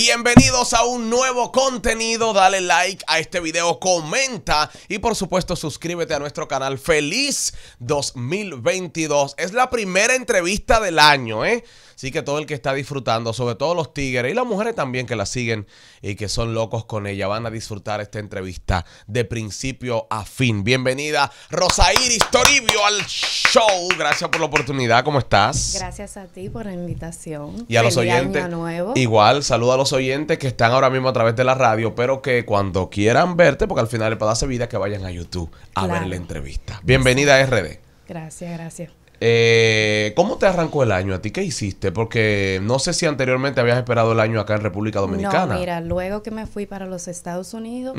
Bienvenidos a un nuevo contenido, dale like a este video, comenta y por supuesto suscríbete a nuestro canal. Feliz 2022, es la primera entrevista del año, ¿eh? Así que todo el que está disfrutando, sobre todo los tigres y las mujeres también que la siguen y que son locos con ella, van a disfrutar esta entrevista de principio a fin. Bienvenida Rosa Iris Toribio al show. Gracias por la oportunidad. ¿Cómo estás? Gracias a ti por la invitación. Y a los oyentes. Igual, saluda a los oyentes que están ahora mismo a través de la radio, pero que cuando quieran verte, porque al final el hace Vida, que vayan a YouTube a ver la entrevista. Bienvenida RD. Gracias, gracias. Eh, ¿Cómo te arrancó el año a ti? ¿Qué hiciste? Porque no sé si anteriormente habías esperado el año acá en República Dominicana. No, mira, luego que me fui para los Estados Unidos,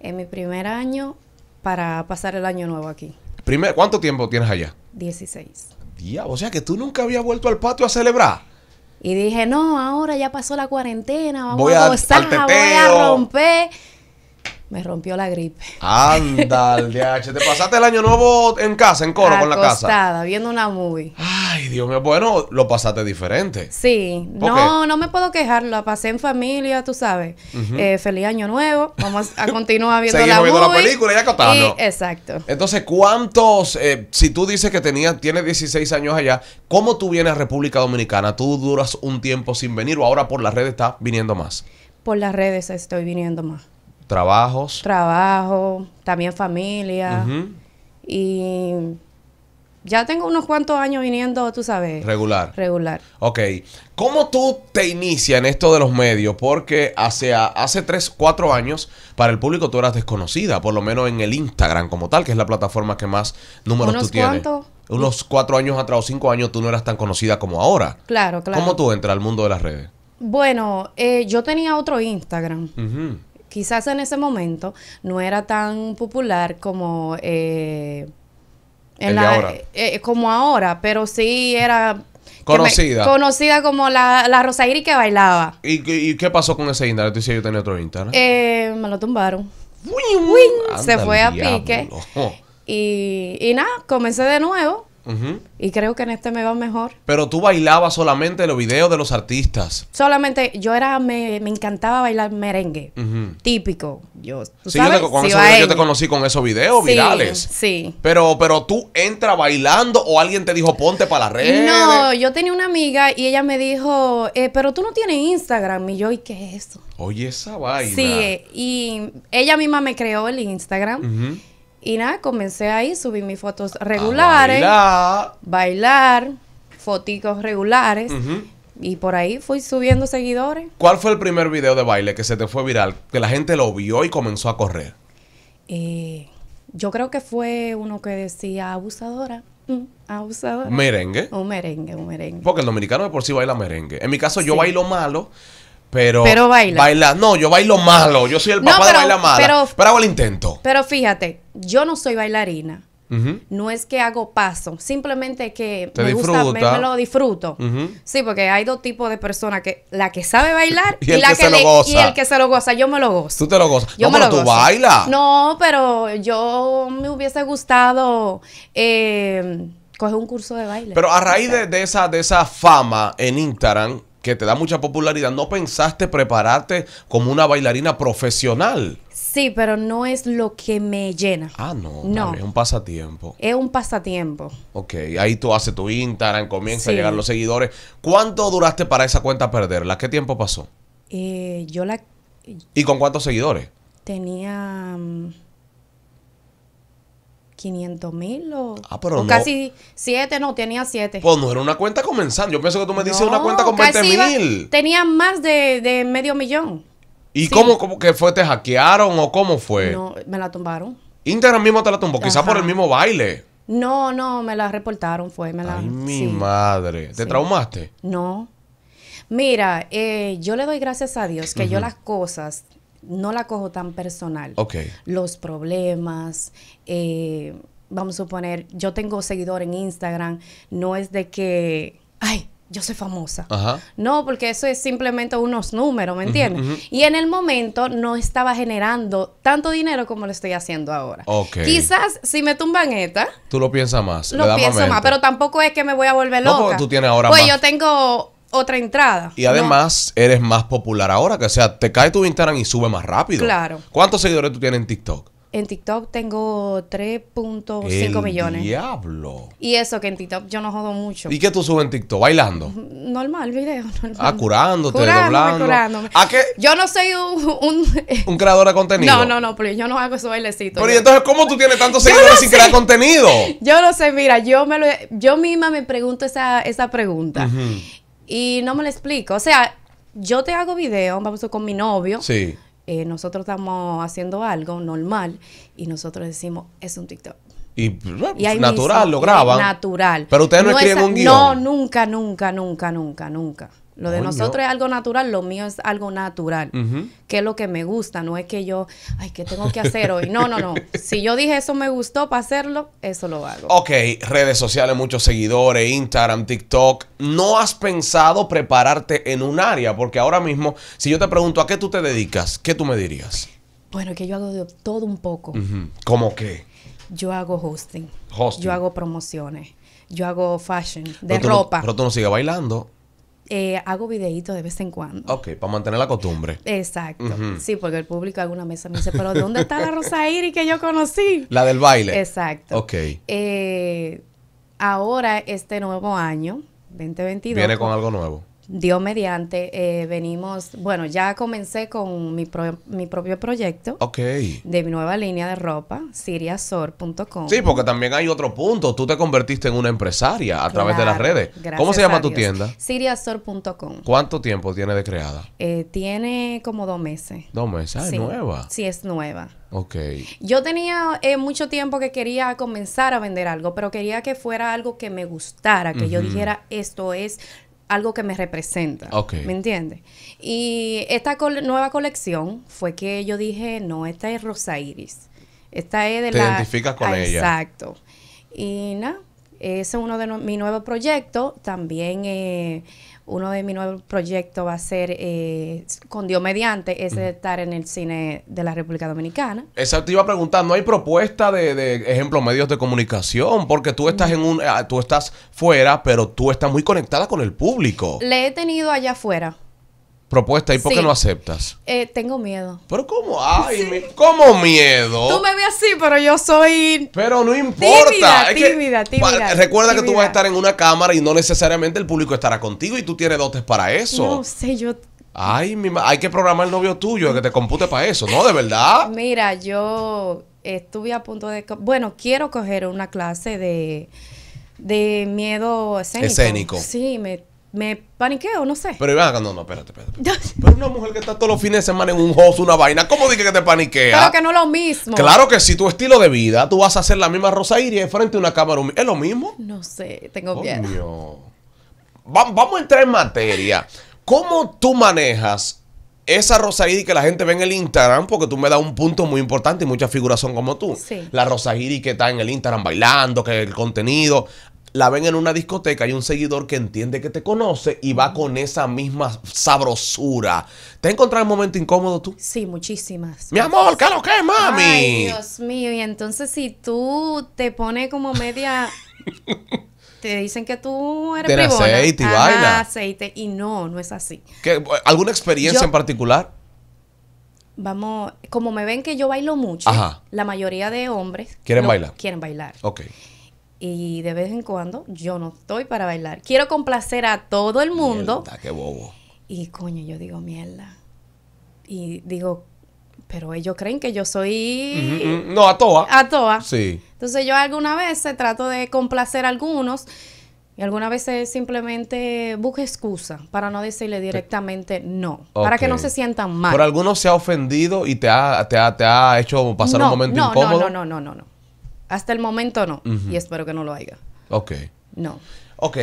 en mi primer año, para pasar el año nuevo aquí. Primer, ¿Cuánto tiempo tienes allá? 16. Diablo, o sea que tú nunca habías vuelto al patio a celebrar. Y dije, no, ahora ya pasó la cuarentena, vamos a, a gozar, voy a romper. Me rompió la gripe. Ándale, ¿Te pasaste el año nuevo en casa, en coro, con la casa? viendo una movie. Ay, Dios mío. Bueno, lo pasaste diferente. Sí. No, no me puedo quejar. La pasé en familia, tú sabes. Eh, feliz año nuevo. Vamos a continuar viendo Seguimos la viendo la película y exacto. Entonces, ¿cuántos... Eh, si tú dices que tenías, tienes 16 años allá, ¿cómo tú vienes a República Dominicana? ¿Tú duras un tiempo sin venir o ahora por las redes está viniendo más? Por las redes estoy viniendo más. Trabajos. Trabajo, también familia. Y ya tengo unos cuantos años viniendo, tú sabes. Regular. Regular. Ok. ¿Cómo tú te inicias en esto de los medios? Porque hace, hace 3, 4 años, para el público tú eras desconocida, por lo menos en el Instagram como tal, que es la plataforma que más números tú tienes. Cuánto? Unos cuatro años atrás o cinco años tú no eras tan conocida como ahora. Claro, claro. ¿Cómo tú entras al mundo de las redes? Bueno, eh, yo tenía otro Instagram quizás en ese momento no era tan popular como... Eh, ahora. Eh, eh, como ahora, pero sí era Conocida. como la, la Rosairi que bailaba. ¿Y, qué pasó con ese Instagram? Tú yo tenía otro Eh, me lo tumbaron. se fue a pique. y nada, comencé de nuevo. Y creo que en este me va mejor. Pero tú bailabas solamente los videos de los artistas. Solamente, yo era, me, encantaba bailar merengue. Típico. Yo, sí, Yo, te, conocí con esos videos virales. Sí. Pero, pero tú entras bailando o alguien te dijo ponte para la redes. No, yo tenía una amiga y ella me dijo, eh, pero tú no tienes Instagram. Y yo, ¿y qué es eso? Oye, esa vaina. Sí, y ella misma me creó el Instagram. Y nada, comencé ahí, subí mis fotos regulares, bailar. fotitos regulares. Y por ahí fui subiendo seguidores. ¿Cuál fue el primer video de baile que se te fue viral? Que la gente lo vio y comenzó a correr. Eh, yo creo que fue uno que decía abusadora. Mm, abusadora. Merengue. Un merengue, un merengue. Porque el dominicano de por sí baila merengue. En mi caso, yo bailo malo pero, baila. No, yo bailo malo. Yo soy el papá de baila malo. Pero, hago el intento. Pero fíjate, yo no soy bailarina. No es que hago paso, simplemente que me gusta, me, lo disfruto. Sí, porque hay dos tipos de personas que la que sabe bailar y, la que, y el que se lo goza, yo me lo gozo. Tú te lo gozas. Yo no, me pero lo tú bailas. No, pero yo me hubiese gustado eh, coger un curso de baile. Pero a raíz de, de, esa de esa fama en Instagram, que te da mucha popularidad, no pensaste prepararte como una bailarina profesional. Sí, pero no es lo que me llena. Ah, no. No. Es un pasatiempo. Es un pasatiempo. Ok, ahí tú haces tu Instagram, comienza a llegar los seguidores. ¿Cuánto duraste para esa cuenta perderla? ¿Qué tiempo pasó? Eh, yo la... ¿Y con cuántos seguidores? Tenía... Mm, 500 mil o, ah, casi 7, no, tenía 7. Pues no era una cuenta comenzando. Yo pienso que tú me dices una cuenta con 20 mil. Tenía más de, medio millón. ¿Y cómo, que fue? ¿Te hackearon o cómo fue? No, me la tumbaron. Instagram mismo te la tumbó, quizás por el mismo baile. No, no, me la reportaron, fue. Me la, mi madre. ¿Te traumaste? No. Mira, eh, yo le doy gracias a Dios que yo las cosas no la cojo tan personal. Ok. Los problemas, eh, vamos a suponer, yo tengo seguidor en Instagram, no es de que, ay, yo soy famosa. Ajá. No, porque eso es simplemente unos números, ¿me entiendes? Y en el momento no estaba generando tanto dinero como lo estoy haciendo ahora. Quizás si me tumban esta. Tú lo piensas más. Lo pienso más, pero tampoco es que me voy a volver loca. No, tú tienes ahora pues más. Pues yo tengo otra entrada. Y además eres más popular ahora, que o sea, te cae tu Instagram y sube más rápido. Claro. ¿Cuántos seguidores tú tienes en TikTok? En TikTok tengo 3.5 millones. Diablo. Y eso que en TikTok yo no jodo mucho. ¿Y qué tú subes en TikTok? ¿Bailando? Normal, video. Normal. Ah, curándote, doblando. Yo no soy un, un, creador de contenido. No, no, no, pero yo no hago esos bailecitos. Pero entonces cómo tú tienes tantos seguidores sin crear contenido? Yo no sé, mira, yo me lo, yo misma me pregunto esa, esa pregunta. Y no me lo explico. O sea, yo te hago video, vamos con mi novio. Sí. Eh, nosotros estamos haciendo algo normal y nosotros decimos, es un TikTok. Y, natural, lo graban. Natural. Pero ustedes no, escriben un guión. No, nunca, nunca, nunca, nunca, nunca. Lo de nosotros es algo natural, lo mío es algo natural, ¿Qué que es lo que me gusta, no es que yo, ay, ¿qué tengo que hacer hoy? No, no, no. Si yo dije eso me gustó para hacerlo, eso lo hago. Ok, redes sociales, muchos seguidores, Instagram, TikTok. ¿No has pensado prepararte en un área? Porque ahora mismo, si yo te pregunto a qué tú te dedicas, ¿qué tú me dirías? Bueno, que yo hago de todo un poco. ¿Cómo qué? Yo hago hosting. Hosting. Yo hago promociones. Yo hago fashion, de ropa. pero tú no sigues bailando. Eh, hago videitos de vez en cuando. Ok, para mantener la costumbre. Exacto. Sí, porque el público alguna mesa me dice, pero ¿dónde está la Rosa Iris que yo conocí? La del baile. Exacto. Ok. Eh, ahora, este nuevo año, 2022. Viene con algo nuevo. Dios mediante, eh, venimos, bueno, ya comencé con mi, mi propio proyecto ok de mi nueva línea de ropa, siriasor.com. Sí, porque también hay otro punto, tú te convertiste en una empresaria a través de las redes. ¿Cómo se llama tu tienda? siriasor.com. ¿Cuánto tiempo tiene de creada? Eh, tiene como dos meses. Dos meses, ah, es nueva. Sí, es nueva. Ok. Yo tenía eh, mucho tiempo que quería comenzar a vender algo, pero quería que fuera algo que me gustara, que yo dijera, esto es algo que me representa. ¿Me entiendes? Y esta nueva colección fue que yo dije, no, esta es Rosa Iris. Esta es de la... Te identificas con ella. Exacto. Y nada, ese es uno de mis nuevos proyectos. También eh, uno de mis nuevos proyectos va a ser eh, con Dios mediante, ese de estar en el cine de la República Dominicana. Exacto, iba a preguntar, ¿no hay propuesta de, de ejemplo, medios de comunicación? Porque tú estás en un, eh, tú estás fuera, pero tú estás muy conectada con el público. Le he tenido allá afuera propuesta y por qué no aceptas? Eh, tengo miedo. ¿Pero cómo? Ay, ¿cómo miedo? Tú me ves así, pero yo soy. Pero no importa. Recuerda que tú vas a estar en una cámara y no necesariamente el público estará contigo y tú tienes dotes para eso. No sé, yo. Ay, mi hay que programar el novio tuyo que te compute para eso, ¿no? De verdad. Mira, yo estuve a punto de. Bueno, quiero coger una clase de. De miedo escénico. Escénico. Sí, me me paniqueo, no sé. Pero iba ah, no, no, espérate, Pero una mujer que está todos los fines de semana en un host, una vaina, ¿cómo dije que te paniquea? Claro que no es lo mismo. Claro que si tu estilo de vida, tú vas a hacer la misma Rosa Iris frente a una cámara. ¿Es lo mismo? No sé, tengo miedo. Va, vamos a entrar en materia. ¿Cómo tú manejas esa Rosa Iris que la gente ve en el Instagram? Porque tú me das un punto muy importante y muchas figuras son como tú. La Rosa Iris que está en el Instagram bailando, que el contenido la ven en una discoteca, y un seguidor que entiende que te conoce y va con esa misma sabrosura. ¿Te has encontrado un momento incómodo tú? Sí, muchísimas. Mi amor, ¿qué lo que mami? Ay, Dios mío, y entonces si tú te pones como media... te dicen que tú eres Ten aceite y aceite, y no, no es así. ¿Alguna experiencia en particular? Vamos, como me ven que yo bailo mucho, la mayoría de hombres... ¿Quieren bailar? Quieren bailar. Ok y de vez en cuando yo no estoy para bailar. Quiero complacer a todo el mundo. Mierda, qué bobo. Y coño, yo digo mierda. Y digo, pero ellos creen que yo soy... No, a toa. A toa. Sí. Entonces yo alguna vez trato de complacer a algunos y alguna vez simplemente busco excusa para no decirle directamente no, para que no se sientan mal. Pero algunos se ha ofendido y te ha, te ha, te ha hecho pasar un momento incómodo? no, no, no, no. no. Hasta el momento no. Y espero que no lo haya. Ok. No. Ok.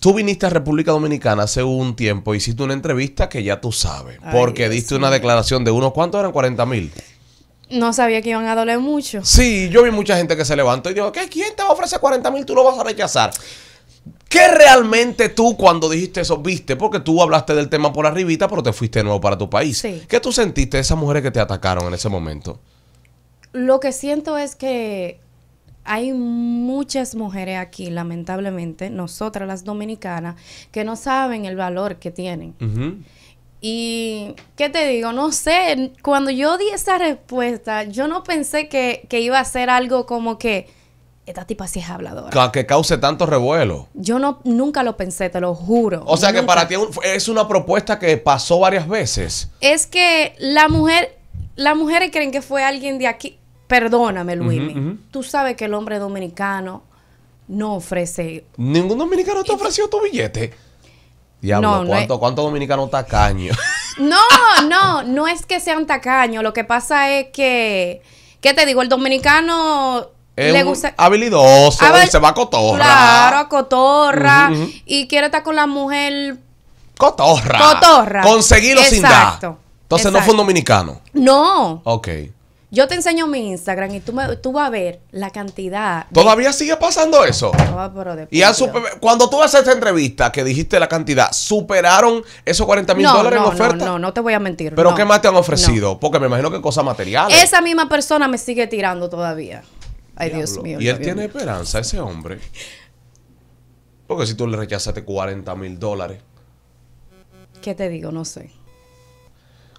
Tú viniste a República Dominicana hace un tiempo, hiciste una entrevista que ya tú sabes, porque diste una declaración de unos, ¿cuántos eran? 40 mil. No sabía que iban a doler mucho. Sí, yo vi mucha gente que se levantó y dijo, ¿qué? ¿Quién te va a ofrecer 40 mil? Tú lo vas a rechazar. ¿Qué realmente tú cuando dijiste eso viste? Porque tú hablaste del tema por arribita, pero te fuiste de nuevo para tu país. ¿Qué tú sentiste de esas mujeres que te atacaron en ese momento? lo que siento es que hay muchas mujeres aquí, lamentablemente, nosotras las dominicanas, que no saben el valor que tienen. Y, ¿qué te digo? No sé, cuando yo di esa respuesta, yo no pensé que, iba a ser algo como que, esta tipa sí es habladora. Que, cause tanto revuelo. Yo no, nunca lo pensé, te lo juro. O sea que para ti es una propuesta que pasó varias veces. Es que la mujer, las mujeres creen que fue alguien de aquí. Perdóname, Luis. Tú sabes que el hombre dominicano no ofrece. Ningún dominicano te ofreció tu billete. Diablo, no, ¿cuánto, ¿cuánto dominicano tacaño? No, no, no es que sean tacaños. Lo que pasa es que, ¿qué te digo? El dominicano le gusta... habilidoso se va a cotorra. Claro, a cotorra. Y quiere estar con la mujer. Cotorra. Cotorra. Conseguirlo sin dar. Entonces no fue un dominicano. No. Ok. Yo te enseño mi Instagram y tú, me, vas a ver la cantidad. ¿Todavía sigue pasando eso? y cuando tú haces esta entrevista que dijiste la cantidad, ¿superaron esos 40 mil dólares en oferta? No, no, no te voy a mentir. ¿Pero qué más te han ofrecido? Porque me imagino que cosas materiales. Esa misma persona me sigue tirando todavía. Ay, Dios mío. Y él tiene esperanza, ese hombre. Porque si tú le rechazaste 40 mil dólares. ¿Qué te digo? No sé.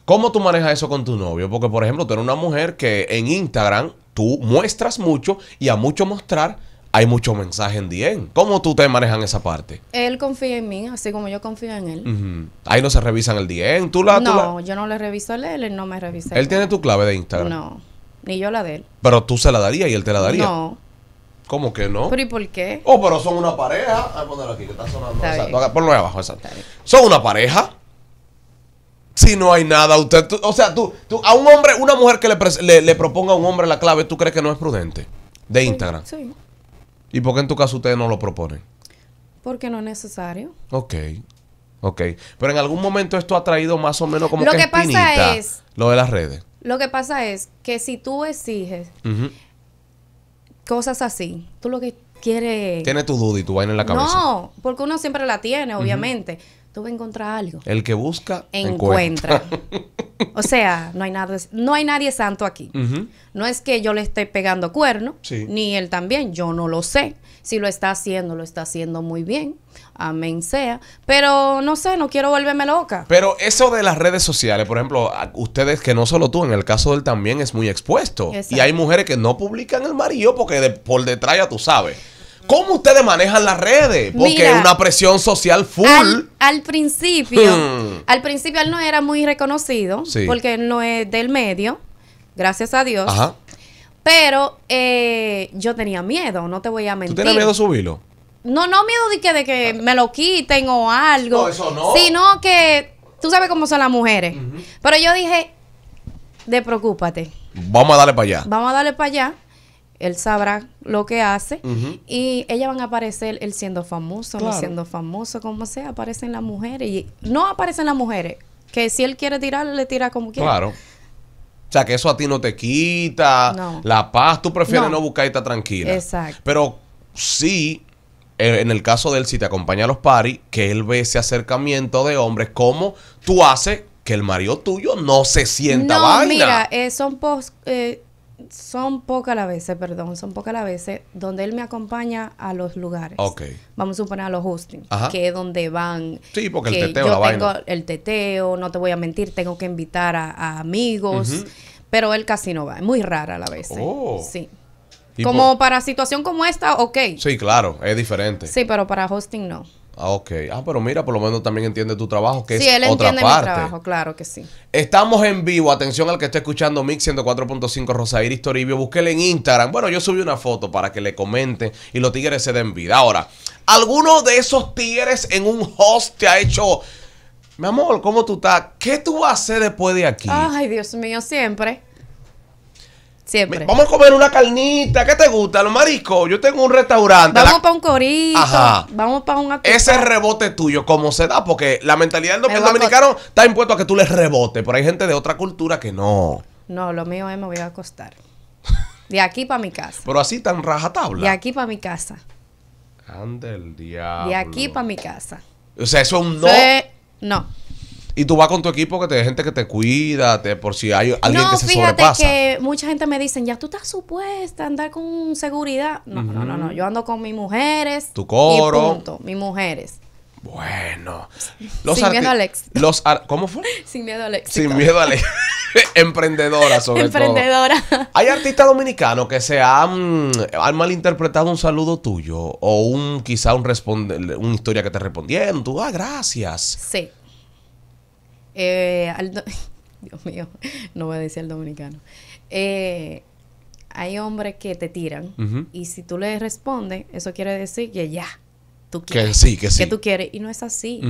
¿Cómo tú manejas eso con tu novio? Porque, por ejemplo, tú eres una mujer que en Instagram tú muestras mucho y a mucho mostrar hay mucho mensaje en DM. ¿Cómo tú te manejan esa parte? Él confía en mí, así como yo confío en él. Ahí no se revisan el DM. ¿Tú la, no, tú la... yo no le reviso a él, él no me revisa. ¿Él tiene tu clave de Instagram? No, ni yo la de él. Pero tú se la darías y él te la daría. No. ¿Cómo que no? ¿Pero y por qué? Oh, pero son una pareja. Voy a poner aquí, que está sonando. Ponlo ahí abajo, exacto. Son una pareja. Si no hay nada, usted, o sea, tú, tú, a un hombre, una mujer que le, proponga a un hombre la clave, ¿tú crees que no es prudente? De Instagram. Sí. ¿Y por qué en tu caso ustedes no lo proponen? Porque no es necesario. Ok. Ok. Pero en algún momento esto ha traído más o menos como lo que, pasa es lo de las redes. Lo que pasa es que si tú exiges cosas así, tú lo que quieres. Tienes tu duda y tu vaina en la cabeza. No, porque uno siempre la tiene, obviamente tú vas a encontrar algo. El que busca, encuentra. o sea, no hay, nada, no hay nadie santo aquí. No es que yo le esté pegando cuerno, ni él también, yo no lo sé. Si lo está haciendo, lo está haciendo muy bien. Amén sea. Pero no sé, no quiero volverme loca. Pero eso de las redes sociales, por ejemplo, ustedes que no solo tú, en el caso de él también es muy expuesto. Y hay mujeres que no publican el marido porque de, por detrás ya tú sabes. ¿Cómo ustedes manejan las redes? Porque es una presión social full. Al, principio, hmm. al principio él no era muy reconocido, porque él no es del medio, gracias a Dios. Ajá. Pero eh, yo tenía miedo, no te voy a mentir. ¿Tú tienes miedo de subirlo? No, no miedo de que, de que me lo quiten o algo. No, eso no. Sino que tú sabes cómo son las mujeres. Pero yo dije, de preocúpate. Vamos a darle para allá. Vamos a darle para allá él sabrá lo que hace y ellas van a aparecer él siendo famoso, no siendo famoso, como sea, aparecen las mujeres y no aparecen las mujeres, que si él quiere tirar, le tira como quiera. Claro. O sea, que eso a ti no te quita la paz, tú prefieres no, buscar y estar tranquila. Exacto. Pero sí, eh, en el caso de él, si te acompaña a los paris, que él ve ese acercamiento de hombres, como tú haces que el marido tuyo no se sienta no, Mira, eh, son post, eh, son pocas las veces, perdón, son pocas las veces donde él me acompaña a los lugares. Ok. Vamos a suponer a los hostings, que es donde van. Sí, porque el teteo, yo tengo el teteo, no te voy a mentir, tengo que invitar a, amigos, pero él casi no va, es muy rara la vez. Oh. Sí. Como para situación como esta, ok. Sí, claro, es diferente. Sí, pero para hosting no. Ah, ok. Ah, pero mira, por lo menos también entiende tu trabajo, que sí, él entiende Mi trabajo, claro que sí. Estamos en vivo. Atención al que está escuchando Mix 104.5 Rosairis Toribio. Búsquele en Instagram. Bueno, yo subí una foto para que le comenten y los tigres se den vida. Ahora, ¿alguno de esos tigres en un host te ha hecho... Mi amor, ¿cómo tú estás? ¿Qué tú vas a hacer después de aquí? Ay, Dios mío, siempre. Vamos a comer una carnita. ¿Qué te gusta? Los mariscos. Yo tengo un restaurante. Vamos para un corito. Ajá. Vamos para un Ese rebote tuyo, ¿cómo se da? Porque la mentalidad del dominicano está impuesto a que tú les rebotes Pero hay gente de otra cultura que no. No, lo mío es me voy a acostar. De aquí para mi casa. Pero así tan rajatabla. De aquí para mi casa. Ande el diablo. De aquí para mi casa. O sea, eso es un no. no. Y tú vas con tu equipo que te gente que te cuida, por si hay alguien que se sobrepasa. fíjate que mucha gente me dicen, ya tú estás supuesta a andar con seguridad. No, no, no, no. Yo ando con mis mujeres. Tu coro. Y Mis mujeres. Bueno. Sin miedo Los ¿Cómo fue? Sin miedo Alex Sin miedo Alex Emprendedora, sobre Emprendedora. ¿Hay artistas dominicanos que se han, malinterpretado un saludo tuyo? O un quizá un responde, una historia que te respondieron. Tú, ah, gracias. Sí. Eh, Dios mío, no voy a decir al dominicano. Eh, hay hombres que te tiran y si tú le respondes, eso quiere decir que ya, tú quieres. Que sí, que sí. Que tú quieres y no es así.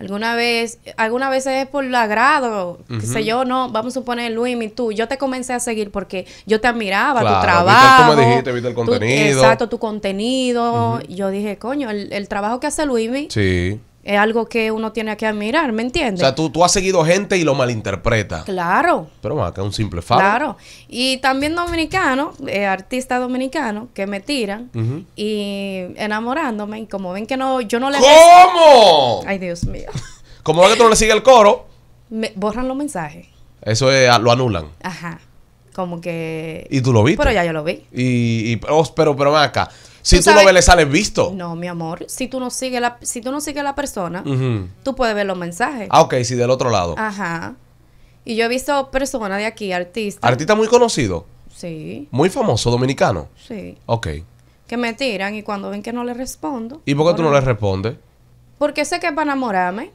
Alguna vez, alguna vez es por agrado, Que sé yo, no, vamos a suponer Luis y tú, yo te comencé a seguir porque yo te admiraba, tu trabajo. Viste, como dijiste, viste el contenido. exacto, tu contenido. Yo dije, coño, el, trabajo que hace Luis sí es algo que uno tiene que admirar, ¿me entiendes? O sea, tú, tú has seguido gente y lo malinterpreta. Claro. Pero acá un simple fallo. Claro. Y también dominicano, eh, artista dominicano, que me tiran y enamorándome. Y como ven que no, yo no le. ¿Cómo? Ay, Dios mío. como que tú no le sigues el coro. Me borran los mensajes. Eso es, lo anulan. Ajá. Como que. Y tú lo viste. Pero ya yo lo vi. Y, y pero, pero, acá. Si tú, lo ves, le sales visto. No, mi amor. Si tú no sigues la, si tú no la persona, tú puedes ver los mensajes. Ah, ok, Si del otro lado. Ajá. Y yo he visto personas de aquí, artistas. ¿Artista muy conocido? Sí. ¿Muy famoso, dominicano? Sí. Ok. Que me tiran y cuando ven que no le respondo. ¿Y por qué tú no le respondes? Porque sé que es para enamorarme.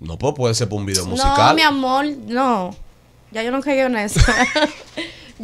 No, pues puede ser por un video musical. No, mi amor, no. Ya yo no caigo en eso.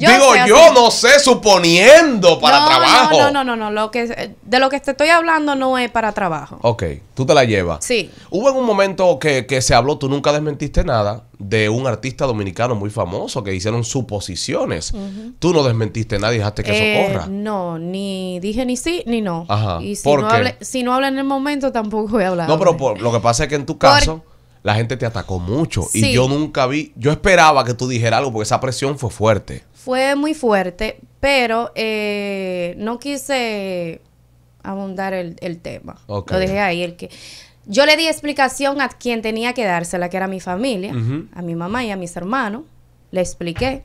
Digo, yo no sé, suponiendo para trabajo. No, no, no, no, Lo que, eh, de lo que te estoy hablando no es para trabajo. Ok, tú te la llevas. Sí. Hubo en un momento que, se habló, tú nunca desmentiste nada, de un artista dominicano muy famoso que hicieron suposiciones. Tú no desmentiste nada y dejaste que socorra eso eh, corra. No, ni dije ni sí ni no. Ajá. Y si, no si no habla en el momento, tampoco voy a hablar. No, pero lo que pasa es que en tu caso. La gente te atacó mucho y yo nunca vi, yo esperaba que tú dijeras algo porque esa presión fue fuerte. Fue muy fuerte, pero eh, no quise abundar el, el tema. Lo dejé ahí, el que... Yo le di explicación a quien tenía que dársela, que era mi familia, a mi mamá y a mis hermanos. Le expliqué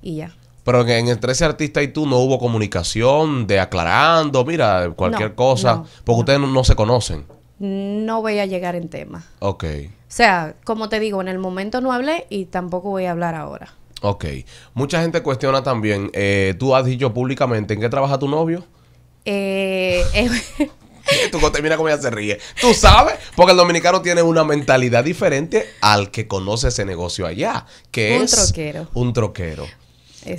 y ya. Pero en, entre ese artista y tú no hubo comunicación de aclarando, mira, cualquier cosa, porque ustedes no, se conocen. No voy a llegar en tema. Ok. O sea, como te digo, en el momento no hablé y tampoco voy a hablar ahora. Ok. Mucha gente cuestiona también, eh, tú has dicho públicamente, ¿en qué trabaja tu novio? Eh... eh tú termina como ya se ríe. Tú sabes, porque el dominicano tiene una mentalidad diferente al que conoce ese negocio allá, que un troquero. un troquero.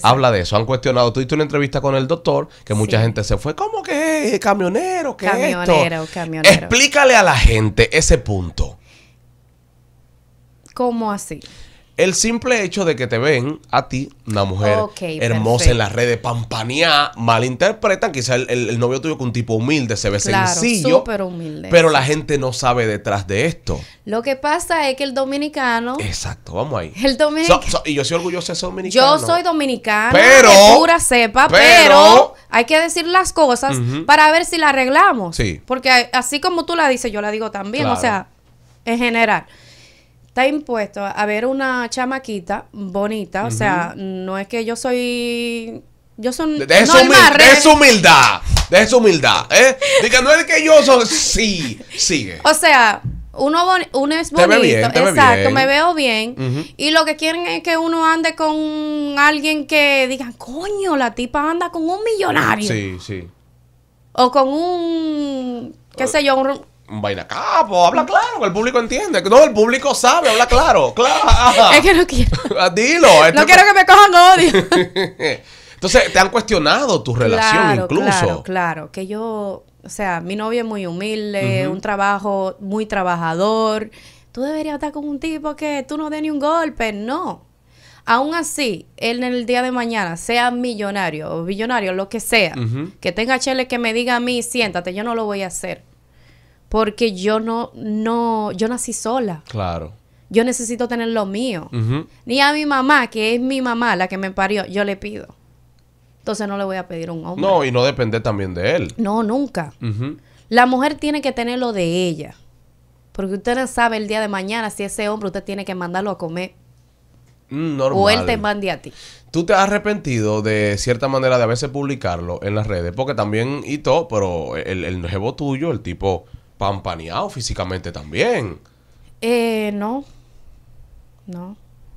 Habla de eso. Han cuestionado. Tuviste una entrevista con el doctor que mucha gente se fue. ¿Cómo que es camionero? ¿Qué camionero, camionero. Explícale a la gente ese punto. ¿Cómo así? El simple hecho de que te ven a ti, una mujer hermosa en las redes, pampaneada, malinterpretan. Quizá el, novio tuyo que un tipo humilde se ve sencillo. humilde. Pero la gente no sabe detrás de esto. Lo que pasa es que el dominicano. Exacto, vamos ahí. El dominicano. y yo soy orgulloso de ser dominicano. Yo soy dominicano. Pero. pura sepa, pero, hay que decir las cosas para ver si la arreglamos. Sí. Porque así como tú la dices, yo la digo también. O sea, en general está impuesto a ver una chamaquita bonita, o sea, no es que yo soy yo soy... de, su, de humildad, de su humildad, ¿eh? Diga, no es que yo soy sí, sigue. O sea, uno, uno es bonito, exacto, me veo bien. Y lo que quieren es que uno ande con alguien que digan, coño, la tipa anda con un millonario. Sí, sí. O con un, qué sé yo, un, vaina capo, habla claro, que el público entiende. No, el público sabe, habla claro, claro. Es que no quiero. Ah, dilo. no este quiero que me cojan odio. Entonces, te han cuestionado tu relación incluso. Claro, claro, que yo, o sea, mi novia es muy humilde, un trabajo muy trabajador. Tú deberías estar con un tipo que tú no des ni un golpe, no. Aún así, él en el día de mañana sea millonario o billonario, lo que sea, que tenga chele que me diga a mí, siéntate, yo no lo voy a hacer porque yo no, no, yo nací sola. Claro. Yo necesito tener lo mío. Ni a mi mamá, que es mi mamá la que me parió, yo le pido. Entonces no le voy a pedir un hombre. No, y no depender también de él. No, nunca. La mujer tiene que tener lo de ella. Porque usted no sabe el día de mañana si ese hombre usted tiene que mandarlo a comer. Normal. Mm, o él te mande a ti. ¿Tú te has arrepentido de cierta manera de a veces publicarlo en las redes? Porque también y todo, pero el, el tuyo, el tipo paneado físicamente también. Eh, no. No.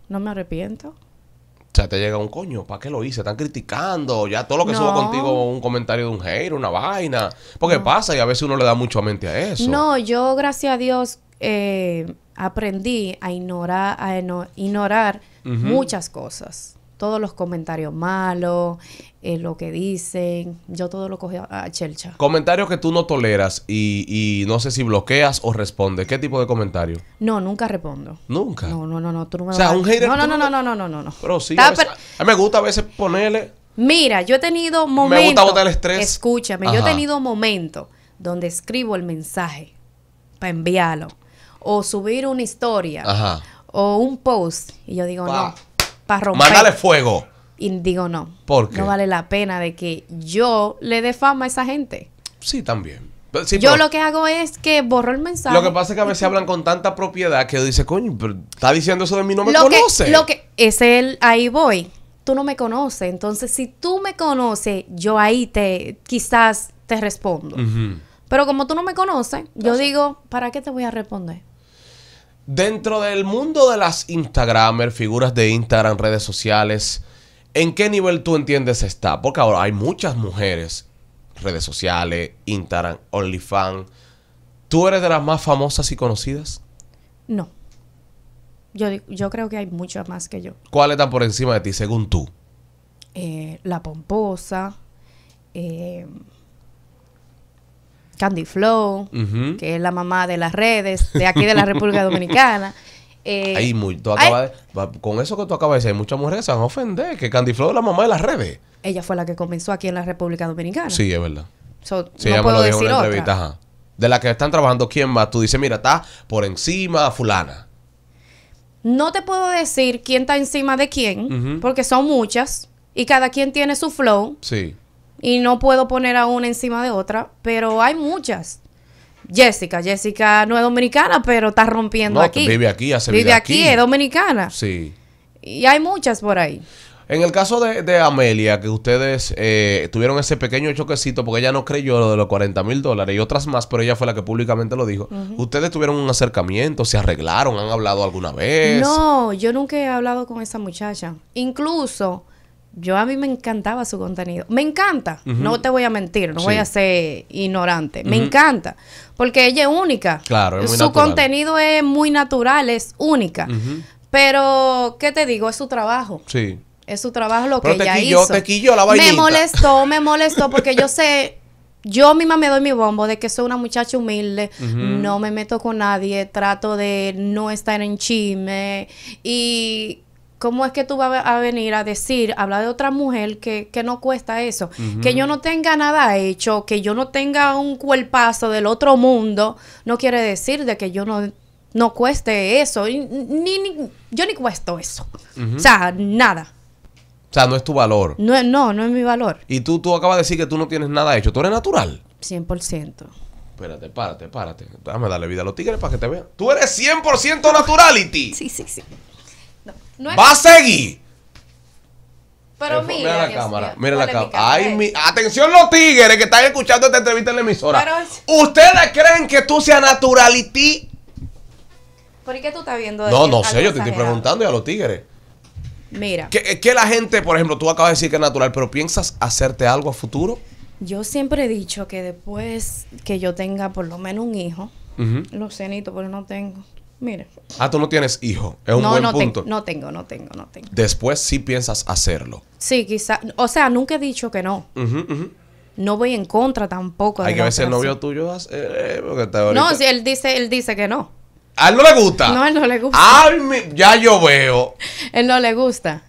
No me arrepiento. O sea, te llega un coño, ¿para qué lo hice? Están criticando, ya todo lo que subo contigo, un comentario de un hater, una vaina. Porque pasa y a veces uno le da mucho a mente a eso. No, yo, gracias a Dios, eh, aprendí a ignorar, a ignorar muchas cosas todos los comentarios malos, eh, lo que dicen. Yo todo lo cogí a, chelcha. Comentarios que tú no toleras y, no sé si bloqueas o respondes. ¿Qué tipo de comentario? No, nunca respondo. ¿Nunca? No, no, no, no. o sea, un hater... No, no, no, no, no, no, no, no, Pero sí, a, mí me gusta a veces ponerle... Mira, yo he tenido momentos... Me gusta botar el estrés. Escúchame, yo he tenido momentos donde escribo el mensaje para enviarlo. O subir una historia. O un post. Y yo digo, no para romper. Mándale fuego. Y digo, no. ¿Por No vale la pena de que yo le dé fama a esa gente. Sí, también. yo lo que hago es que borro el mensaje. Lo que pasa es que a veces hablan con tanta propiedad que dice, coño, pero está diciendo eso de mí, no me lo conoce. lo que es el, ahí voy. Tú no me conoces. Entonces, si tú me conoces, yo ahí te, quizás te respondo. Pero como tú no me conoces, yo digo, ¿para qué te voy a responder? Dentro del mundo de las Instagramer, figuras de Instagram, redes sociales, ¿en qué nivel tú entiendes está? Porque ahora hay muchas mujeres, redes sociales, Instagram, OnlyFans. ¿Tú eres de las más famosas y conocidas? No. Yo, yo creo que hay muchas más que yo. ¿Cuáles están por encima de ti, según tú? Eh, la pomposa. Eh, Candy Flow, que es la mamá de las redes, de aquí de la República Dominicana. Eh, con eso que tú acabas de decir, muchas mujeres se van a ofender, que Candy Flow es la mamá de las redes. Ella fue la que comenzó aquí en la República Dominicana. Sí, es verdad. sí, no puedo me lo De la que están trabajando, ¿quién más? Tú dices, mira, está por encima fulana. No te puedo decir quién está encima de quién, porque son muchas y cada quien tiene su flow. Sí. Y no puedo poner a una encima de otra, pero hay muchas. Jessica, Jessica no es dominicana, pero está rompiendo aquí. Vive aquí, hace aquí, es dominicana. Sí. Y hay muchas por ahí. En el caso de, Amelia, que ustedes eh, tuvieron ese pequeño choquecito porque ella no creyó lo de los 40 mil dólares y otras más, pero ella fue la que públicamente lo dijo. ¿Ustedes tuvieron un acercamiento? ¿Se arreglaron? ¿Han hablado alguna vez? No, yo nunca he hablado con esa muchacha. Incluso yo a mí me encantaba su contenido. Me encanta, no te voy a mentir, no voy a ser ignorante. Me encanta, porque ella es única. Claro, es Su contenido es muy natural, es única. Pero, ¿qué te digo? Es su trabajo. Sí. Es su trabajo lo que ella hizo. Te la Me molestó, me molestó, porque yo sé yo misma me doy mi bombo de que soy una muchacha humilde, no me meto con nadie, trato de no estar en chisme y ¿Cómo es que tú vas a venir a decir, hablar de otra mujer que, no cuesta eso? Que yo no tenga nada hecho, que yo no tenga un cuerpazo del otro mundo, no quiere decir de que yo no, no cueste eso. Ni, yo ni cuesto eso. O sea, nada. O sea, no es tu valor. No, no, no es mi valor. Y tú, tú acabas de decir que tú no tienes nada hecho. ¿Tú eres natural? 100%. Espérate, párate, párate. Dame darle vida a los tigres para que te vean. Tú eres 100% naturality. Sí, sí, sí. Va a seguir. Pero mira, mira la cámara, mira la cámara. Ay, mi... Atención los tigres que están escuchando esta entrevista en la emisora. ¿Ustedes creen que tú seas naturality? ¿Por qué tú estás viendo? No, no sé, yo te estoy preguntando a los tigres. Mira. Que, la gente, por ejemplo, tú acabas de decir que es natural, pero ¿piensas hacerte algo a futuro? Yo siempre he dicho que después que yo tenga por lo menos un hijo, uh lo cenito, pero no tengo. Mire. Ah, tú no tienes hijo. Es un no, buen no punto. no tengo, no tengo, no tengo. Después sí piensas hacerlo. Sí, quizá. O sea, nunca he dicho que no. No voy en contra tampoco. Hay que ver si el novio tuyo hace, eh, porque No, si él dice, él dice que no. A él no le gusta. No, a él no le gusta. ya yo veo. él no le gusta.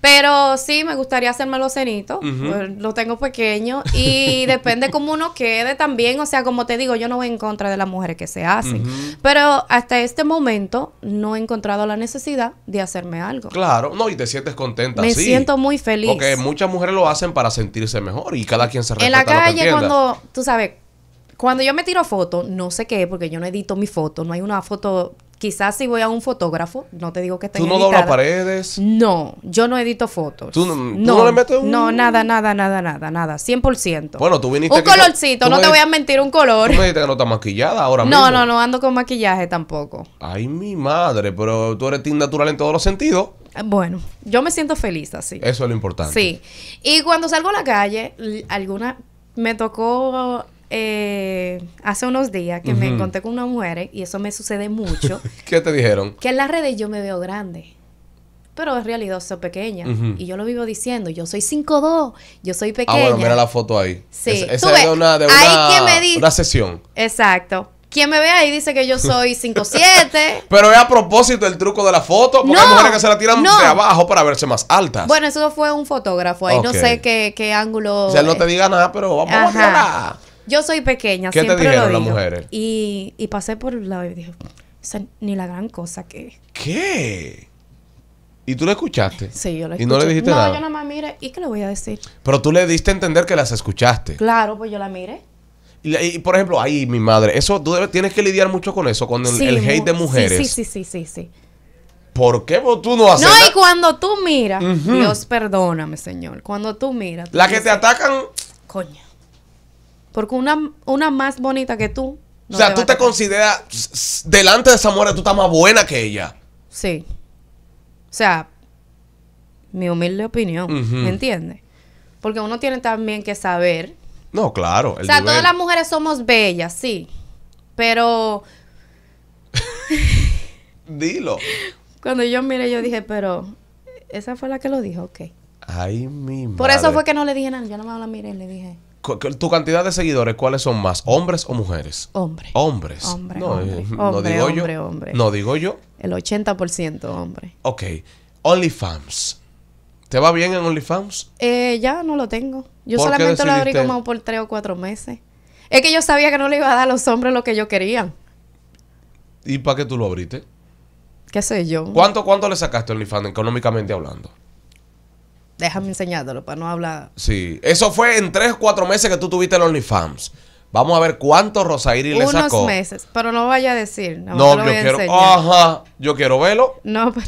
Pero sí, me gustaría hacerme los cenitos. Pues, lo tengo pequeño. Y depende cómo uno quede también. O sea, como te digo, yo no voy en contra de las mujeres que se hacen. Pero hasta este momento no he encontrado la necesidad de hacerme algo. Claro, no, y te sientes contenta. Me siento muy feliz. Porque muchas mujeres lo hacen para sentirse mejor y cada quien se respeta. En la calle, cuando, tú sabes, cuando yo me tiro foto, no sé qué, porque yo no edito mi foto, no hay una foto Quizás si voy a un fotógrafo, no te digo que estoy ¿Tú no doblas paredes? No, yo no edito fotos. ¿Tú no, le metes un...? No, nada, nada, nada, nada, nada. 100%. Bueno, tú viniste... Un colorcito, no, te voy a mentir, un color. Tú me dijiste que no estás maquillada ahora mismo. No, no, no ando con maquillaje tampoco. Ay, mi madre, pero tú eres natural en todos los sentidos. Eh, bueno, yo me siento feliz así. Eso es lo importante. Sí. Y cuando salgo a la calle, alguna... Me tocó eh, hace unos días que me encontré con una mujer y eso me sucede mucho. ¿Qué te dijeron? Que en las redes yo me veo grande. Pero en realidad soy pequeña. Y yo lo vivo diciendo, yo soy 5'2, yo soy pequeña. Ah, bueno, mira la foto ahí. Sí. esa es de una, de una, sesión. Exacto. Quien me ve ahí dice que yo soy 5'7. Pero es a propósito el truco de la foto, porque hay mujeres que se la tiran de abajo para verse más altas. Bueno, eso fue un fotógrafo ahí, no sé qué, ángulo. O sea, no te diga nada, pero vamos a tirar. Yo soy pequeña, ¿Qué te dijeron las mujeres? Y, y pasé por el lado y dije, o ni la gran cosa que... ¿Qué? ¿Y tú la escuchaste? Sí, yo le. escuché. ¿Y no le dijiste nada? No, yo nada más mire, ¿y qué le voy a decir? Pero tú le diste a entender que las escuchaste. Claro, pues yo la miré. Y, por ejemplo, ahí mi madre, eso tú tienes que lidiar mucho con eso, con el, hate de mujeres. Sí, sí, sí, sí, sí. ¿Por qué vos tú no haces? No, y cuando tú miras, Dios perdóname, Señor, cuando tú miras. ¿La que te atacan. Coña. Porque una, una más bonita que tú. o sea, tú te consideras, delante de esa mujer, tú estás más buena que ella. Sí. O sea, mi humilde opinión, ¿me entiendes? Porque uno tiene también que saber. No, claro. o sea, todas las mujeres somos bellas, sí. Pero. Dilo. Cuando yo miré, yo dije, pero. Esa fue la que lo dijo, ok. Ay, mi Por eso fue que no le dije nada. Yo no me la miré, le dije. ¿Tu cantidad de seguidores cuáles son más? ¿Hombres o mujeres? Hombres. Hombres. no, eh, digo yo. No digo yo. El 80% hombre. Ok. OnlyFans. ¿Te va bien en OnlyFans? Eh, ya no lo tengo. Yo solamente lo abrí como por tres o cuatro meses. Es que yo sabía que no le iba a dar a los hombres lo que yo quería. ¿Y para qué tú lo abriste? ¿Qué sé yo? ¿Cuánto, cuánto le sacaste a OnlyFans económicamente hablando? Déjame enseñándolo para no hablar. Sí, eso fue en tres cuatro meses que tú tuviste el OnlyFans. Vamos a ver cuánto Rosairi le sacó. Unos meses, pero no vaya a decir. No, no yo quiero. Ajá, yo quiero verlo. No, pero.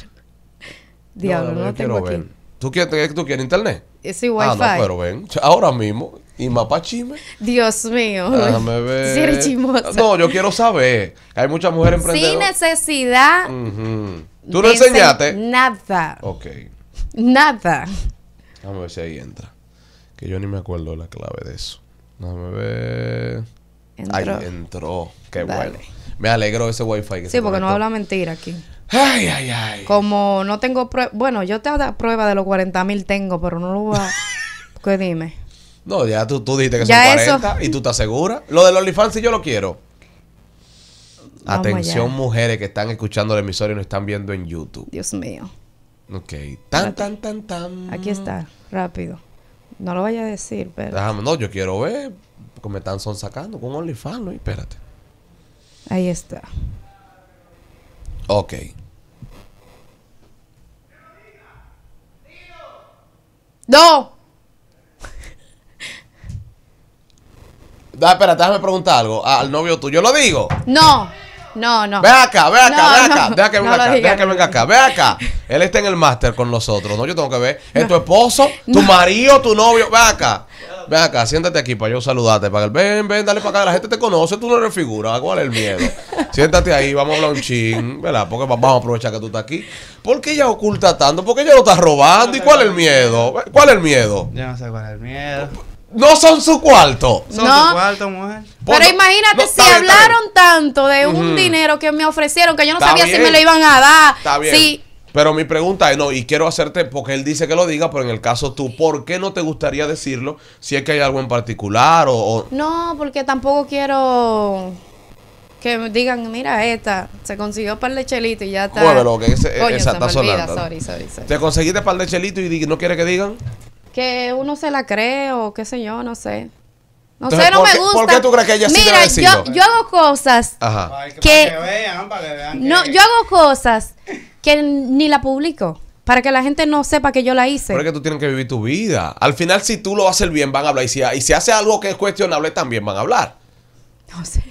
Diablo, no, no, no tengo aquí. ¿Tú quieres, ¿Tú quieres internet? Sí, Wi-Fi. Ah, no, pero ven. Ahora mismo. Y mapachime. Dios mío. Déjame ver. Si eres chismosa. No, yo quiero saber. Hay muchas mujeres emprendedoras. Sin necesidad. ¿Tú no enseñaste? Nada. Ok. Nada. Déjame ver si ahí entra. Que yo ni me acuerdo la clave de eso. Déjame ver. Entró. entró. Qué bueno. Me alegro ese wifi que Sí, porque no habla mentira aquí. Ay, ay, ay. Como no tengo prueba. Bueno, yo te da prueba de los 40 mil tengo, pero no lo voy a. ¿Qué dime? No, ya tú, tú dijiste que son 40 y tú estás segura. Lo del OnlyFans, si yo lo quiero. Atención, mujeres que están escuchando el emisor y no están viendo en YouTube. Dios mío. Ok. Tan, tan, tan, tan. Aquí está, rápido. No lo vaya a decir, pero. no, yo quiero ver. cómo me están sonsacando con OnlyFans, ¿no? Espérate. Ahí está. Ok. ¡No! da, ah, espera, déjame preguntar algo. Ah, al novio tuyo, ¿lo digo? No. No, no. Ve acá, ve acá, ve acá. deja que venga acá, deja que venga acá, ve acá. Él está en el máster con nosotros, ¿no? Yo tengo que ver. Es tu esposo, tu marido, tu novio. Ve acá. Ve acá, siéntate aquí para yo saludarte. Para que ven, ven, dale para acá. La gente te conoce, tú no eres figura. ¿Cuál es el miedo? Siéntate ahí, vamos a hablar un ching, ¿verdad? Porque vamos a aprovechar que tú estás aquí. ¿Por qué ella oculta tanto? ¿Por qué ella lo está robando? ¿Y cuál es el miedo? ¿Cuál es el miedo? Yo no sé cuál es el miedo. No son su cuarto. Son no. cuarto, mujer. Pero imagínate si hablaron tanto de un dinero que me ofrecieron que yo no sabía si me lo iban a dar. Está bien. Pero mi pregunta es, no, y quiero hacerte, porque él dice que lo diga, pero en el caso tú, ¿por qué no te gustaría decirlo si es que hay algo en particular o...? No, porque tampoco quiero que me digan, mira esta, se consiguió par de chelito y ya está. Bueno, que está ¿Te conseguiste par de chelito y no quiere que digan? que uno se la cree o qué sé yo, no sé. No sé, no me gusta. ¿Por qué tú crees que ella sí Mira, yo, yo hago cosas que, vean, para No, yo hago cosas que ni la publico. Para que la gente no sepa que yo la hice. Pero es que tú tienes que vivir tu vida. Al final, si tú lo haces bien, van a hablar. Y si, y si haces algo que es cuestionable, también van a hablar. No sé.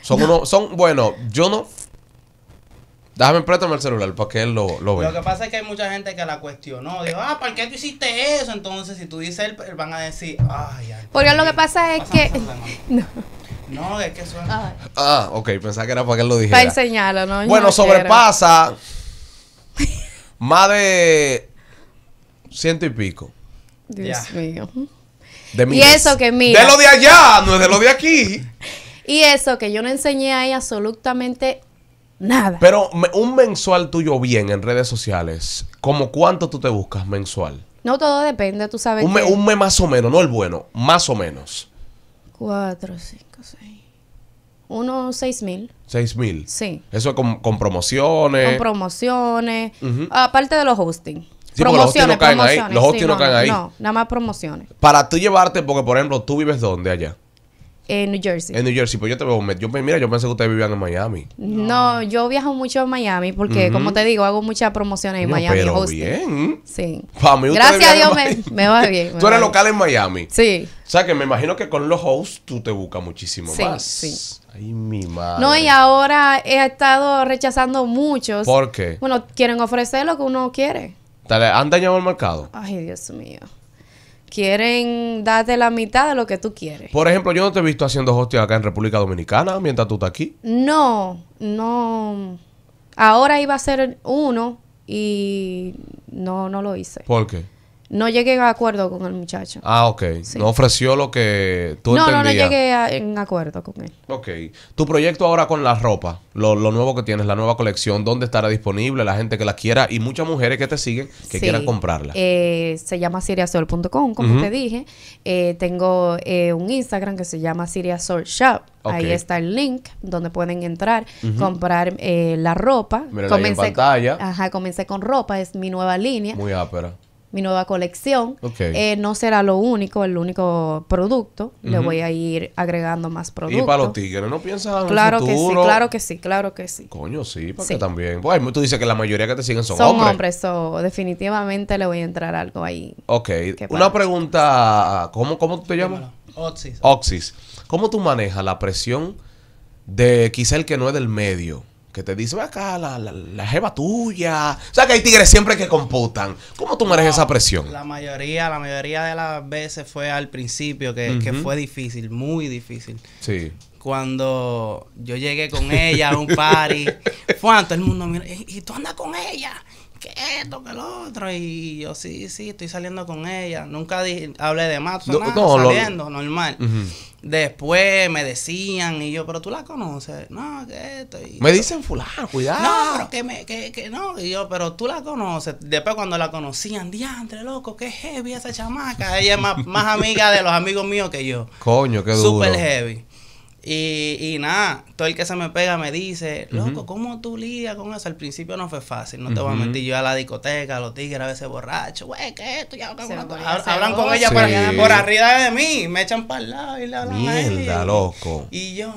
Son unos, son, bueno, yo no, Déjame préstame el celular para que él lo, lo vea. Lo que pasa es que hay mucha gente que la cuestionó. Dijo, ah, ¿para qué tú hiciste eso? Entonces, si tú dices, él, van a decir, ay, ay. Porque lo que pasa es que. no. no, es que suena. Ah, ok, pensaba que era para que él lo dijera. Para enseñarlo, ¿no? bueno, sobrepasa más de ciento y pico. Dios mío. De y eso que mira. De lo de allá, no es de lo de aquí. y eso que yo no enseñé ahí absolutamente Nada. Pero un mensual tuyo bien en redes sociales, ¿como cuánto tú te buscas mensual? No, todo depende, tú sabes. Un un mes más o menos, no el bueno, más o menos. Cuatro, cinco, seis. Uno, seis mil. ¿Seis mil? Sí. Eso con, con promociones. Con promociones. Aparte de los hosting. Sí, los no caen ahí. no, ahí. No, nada más promociones. Para tú llevarte, porque por ejemplo, tú vives dónde allá. En New Jersey. En New Jersey, pues yo te veo Yo, mira, yo pensé que ustedes vivían en Miami. No, yo viajo mucho a Miami porque, como te digo, hago muchas promociones en Miami. Pero bien. Sí. Gracias a Dios me, va bien. tú eres local en Miami. Sí. O sea, que me imagino que con los hosts tú te buscas muchísimo más. Sí, sí. Ay, mi madre. No, y ahora he estado rechazando muchos. ¿Por qué? Bueno, quieren ofrecer lo que uno quiere. ¿Han dañado el mercado? Ay, Dios mío quieren darte la mitad de lo que tú quieres. Por ejemplo, yo no te he visto haciendo hostia acá en República Dominicana mientras tú estás aquí. No, no. Ahora iba a ser uno y no, no lo hice. ¿Por qué? No llegué a acuerdo con el muchacho. Ah, ok. No ofreció lo que tú entendías. No, no llegué en acuerdo con él. Ok. Tu proyecto ahora con la ropa, lo, nuevo que tienes, la nueva colección, ¿dónde estará disponible? La gente que la quiera y muchas mujeres que te siguen que quieran comprarla. Eh, se llama siriasol.com, como te dije. Eh, tengo eh, un Instagram que se llama siriasol shop. Ahí está el link donde pueden entrar, comprar la ropa. comencé, ahí en pantalla. Ajá, comencé con ropa, es mi nueva línea. Muy ápera mi nueva colección. Eh, no será lo único, el único producto. Le voy a ir agregando más productos. Y para los tigres, ¿no piensas en Claro que sí, claro que sí, claro que sí. Coño, sí, porque también. Bueno, tú dices que la mayoría que te siguen son, hombres. son hombres. definitivamente le voy a entrar algo ahí. Ok. Una pregunta, ¿cómo, cómo te llamas? Oxis. Oxis. ¿Cómo tú manejas la presión de quizá el que no es del medio? que te dice, acá, la, la, tuya. O sea, que hay tigres siempre que computan. ¿Cómo tú mereces esa presión? La mayoría, la mayoría de las veces fue al principio, que, fue difícil, muy difícil. Sí. Cuando yo llegué con ella a un party, fue ah, todo el mundo, mira, ¿y, y tú andas con ella? que esto, que lo otro. Y yo, sí, sí, estoy saliendo con ella. Nunca dije, hablé de más, nada, saliendo, normal. Después me decían, y yo, pero tú la conoces. No, que esto. Y me dicen fulano, cuidado. No, pero que, me, que, no. Y yo, pero tú la conoces. Después cuando la conocían, diantre, loco, qué heavy esa chamaca. Ella es más, más amiga de los amigos míos que yo. Coño, qué duro. Súper heavy. Y, y, nada, todo el que se me pega me dice, loco, ¿cómo tú lidias con eso? Al principio no fue fácil, no te voy a mentir. Yo a la discoteca, a los tigres a veces borrachos, güey, ¿qué esto? Ya, hablan con ella por, arriba de mí, me echan para el lado y le hablan Mierda, loco. Y yo,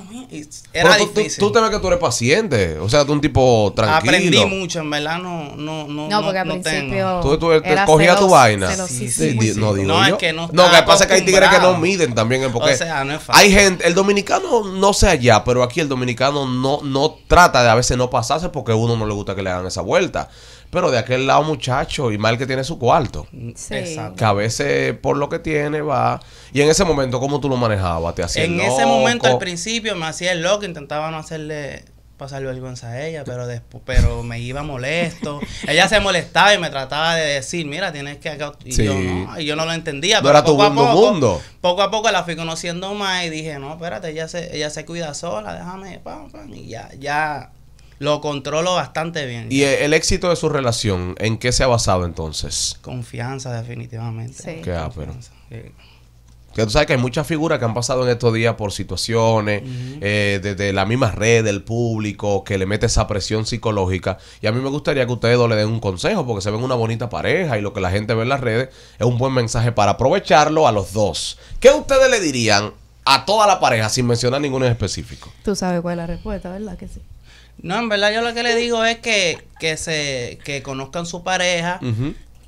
era difícil. Tú, te ves que tú eres paciente, o sea, tú un tipo tranquilo. Aprendí mucho, en verdad no no no No, porque al principio Tú, cogías tu vaina. no, digo no, es que no No, que pasa que hay tigres que no miden también, porque o sea, no es fácil. hay gente, el dominicano no sé allá, pero aquí el dominicano no, no trata de a veces no pasarse porque a uno no le gusta que le hagan esa vuelta. Pero de aquel lado, muchacho, y mal que tiene su cuarto. Que a veces por lo que tiene va. Y en ese momento, ¿cómo tú lo manejabas? ¿Te hacías En ese momento, al principio, me hacía el loco, intentaba no hacerle pasar vergüenza a ella, pero después, pero me iba molesto. ella se molestaba y me trataba de decir, mira, tienes que acá. Y, yo, no, lo entendía. pero era tu mundo, poco, a poco la fui conociendo más y dije, no, espérate, ella se, ella se cuida sola, déjame, y ya, ya lo controlo bastante bien. ¿Y el éxito de su relación, en qué se ha basado entonces? Confianza, definitivamente. Sí. Que tú sabes que hay muchas figuras que han pasado en estos días por situaciones, desde eh, la misma red, del público, que le mete esa presión psicológica. Y a mí me gustaría que ustedes dos le den un consejo, porque se ven una bonita pareja y lo que la gente ve en las redes es un buen mensaje para aprovecharlo a los dos. ¿Qué ustedes le dirían a toda la pareja sin mencionar ninguno en específico? Tú sabes cuál es la respuesta, ¿verdad? Que sí. No, en verdad yo lo que le digo es que, conozcan su pareja,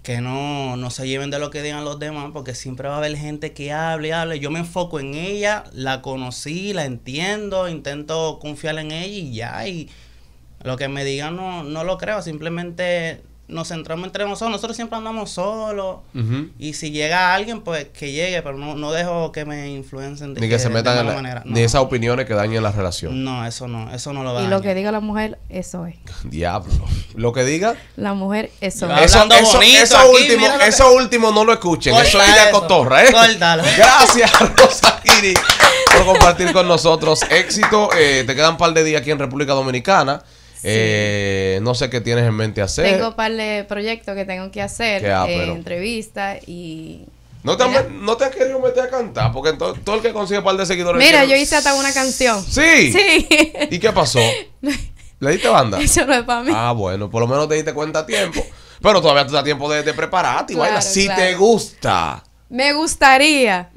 que no, no, se lleven de lo que digan los demás, porque siempre va a haber gente que hable y hable. Yo me enfoco en ella, la conocí, la entiendo, intento confiar en ella y ya. Y lo que me digan no, no lo creo, simplemente nos centramos entre nosotros, nosotros siempre andamos solos y si llega alguien pues que llegue, pero no, dejo que me influencen de, ni que, se metan de en ni esas opiniones que dañen la relación. No, eso no, eso no lo da Y lo que diga la mujer, eso es. Diablo. Lo que diga la mujer, eso es. Eso, eso, último, eso último no lo escuchen, eso es la cotorra, ¿eh? gracias Gracias, kiri por compartir con nosotros éxito. Eh, te quedan un par de días aquí en República Dominicana. Eh, no sé qué tienes en mente hacer. Tengo un par de proyectos que tengo que hacer, ah, eh, entrevistas y... No te, has te querido meter a cantar, porque todo, el que consigue un par de seguidores... Mira, yo hice hasta una canción. Sí. Sí. ¿Y qué pasó? ¿Le diste banda? Eso no es para mí. Ah, bueno, por lo menos te diste cuenta a tiempo. Pero todavía te da tiempo de, prepararte y Si te gusta. Me gustaría.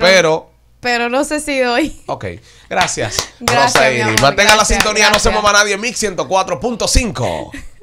pero pero no sé si doy. Ok, gracias. gracias Rosa Mantenga la sintonía, no se mueva nadie. Mix 104.5.